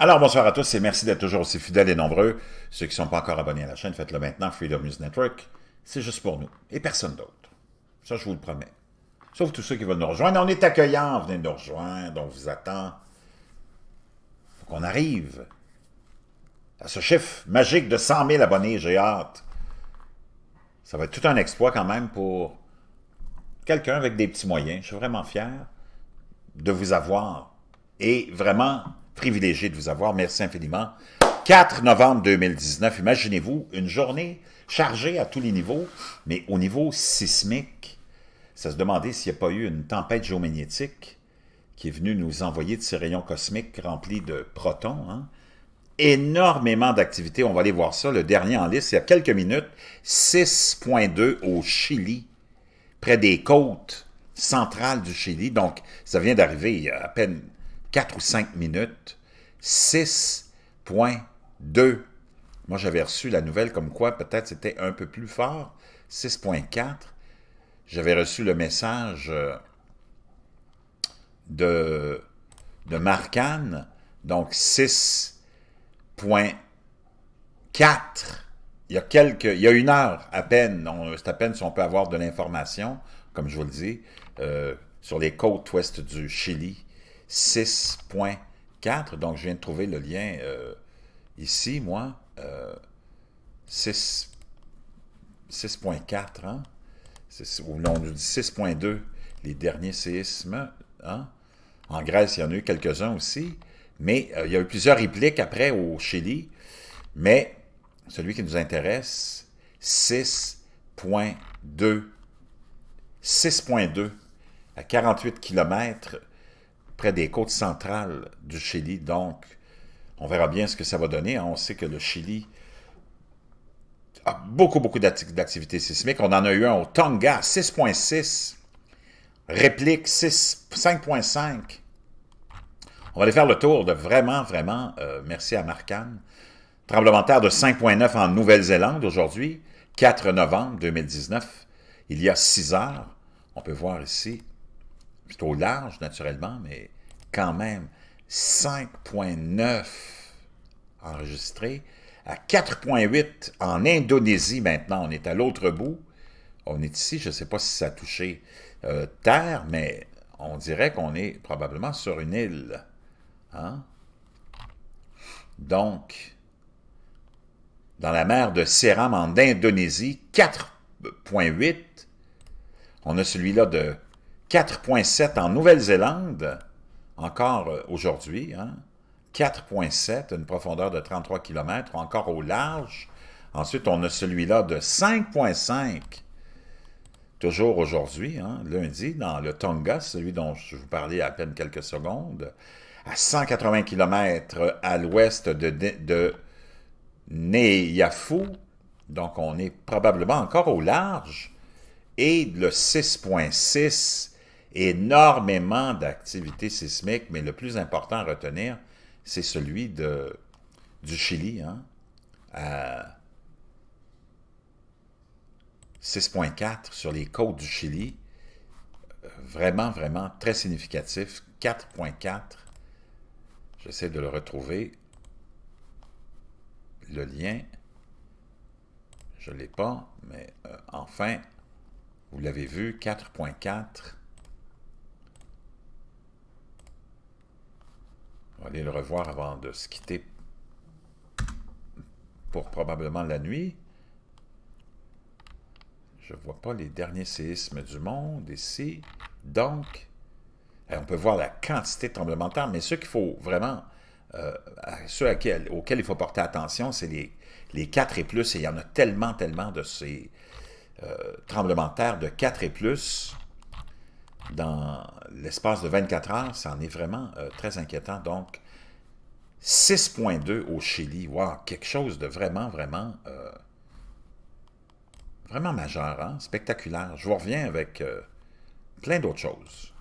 Alors, bonsoir à tous et merci d'être toujours aussi fidèles et nombreux. Ceux qui ne sont pas encore abonnés à la chaîne, faites-le maintenant, Freedom News Network. C'est juste pour nous et personne d'autre. Ça, je vous le promets. Sauf tous ceux qui veulent nous rejoindre. On est accueillants, venez nous rejoindre, on vous attend. faut qu'on arrive à ce chiffre magique de 100 000 abonnés, j'ai hâte. Ça va être tout un exploit quand même pour quelqu'un avec des petits moyens. Je suis vraiment fier de vous avoir. Et vraiment, privilégié de vous avoir. Merci infiniment. 4 novembre 2019, imaginez-vous une journée chargée à tous les niveaux, mais au niveau sismique, ça se demandait s'il n'y a pas eu une tempête géomagnétique qui est venue nous envoyer de ces rayons cosmiques remplis de protons. Hein. Énormément d'activités, on va aller voir ça, le dernier en liste, il y a quelques minutes, 6.2 au Chili, près des côtes centrales du Chili, donc ça vient d'arriver à peine 4 ou 5 minutes, 6.2. Moi, j'avais reçu la nouvelle comme quoi peut-être c'était un peu plus fort, 6.4. J'avais reçu le message euh, de, de Marcane, donc 6.4. Il y a quelques, il y a une heure à peine, c'est à peine si on peut avoir de l'information, comme je vous le dis, euh, sur les côtes ouest du Chili, 6.4. Donc, je viens de trouver le lien euh, ici, moi. 6.4, euh, hein? nous dit 6.2, les derniers séismes. Hein? En Grèce, il y en a eu quelques-uns aussi. Mais euh, il y a eu plusieurs répliques après au Chili. Mais celui qui nous intéresse, 6.2. 6.2 à 48 km près des côtes centrales du Chili. Donc, on verra bien ce que ça va donner. Hein. On sait que le Chili a beaucoup, beaucoup d'activités sismiques. On en a eu un au Tonga, 6.6. Réplique, 5.5. On va aller faire le tour de vraiment, vraiment, euh, merci à Marcane. Tremblementaire de de 5.9 en Nouvelle-Zélande aujourd'hui, 4 novembre 2019, il y a 6 heures. On peut voir ici Plutôt large, naturellement, mais quand même, 5,9 enregistrés à 4,8 en Indonésie maintenant. On est à l'autre bout. On est ici, je ne sais pas si ça a touché euh, terre, mais on dirait qu'on est probablement sur une île. Hein? Donc, dans la mer de Seram en Indonésie, 4,8. On a celui-là de 4,7 en Nouvelle-Zélande, encore euh, aujourd'hui, 4,7, hein, une profondeur de 33 km, encore au large. Ensuite, on a celui-là de 5,5, toujours aujourd'hui, hein, lundi, dans le Tonga, celui dont je vous parlais à peine quelques secondes, à 180 km à l'ouest de, de Neyafu. Donc, on est probablement encore au large. Et le 6,6 énormément d'activités sismiques, mais le plus important à retenir, c'est celui de, du Chili. 6.4 hein. euh, sur les côtes du Chili. Euh, vraiment, vraiment très significatif. 4.4. J'essaie de le retrouver. Le lien. Je ne l'ai pas, mais euh, enfin, vous l'avez vu, 4.4. On va aller le revoir avant de se quitter pour probablement la nuit. Je ne vois pas les derniers séismes du monde ici. Donc, on peut voir la quantité de tremblements de terre, mais ce qu'il faut vraiment, euh, ceux auxquels, il faut porter attention, c'est les, les 4 et plus, et il y en a tellement, tellement de ces euh, tremblements de terre de 4 et plus dans l'espace de 24 heures, ça en est vraiment euh, très inquiétant. Donc, 6.2 au Chili, wow, quelque chose de vraiment, vraiment, euh, vraiment majeur, hein? spectaculaire. Je vous reviens avec euh, plein d'autres choses.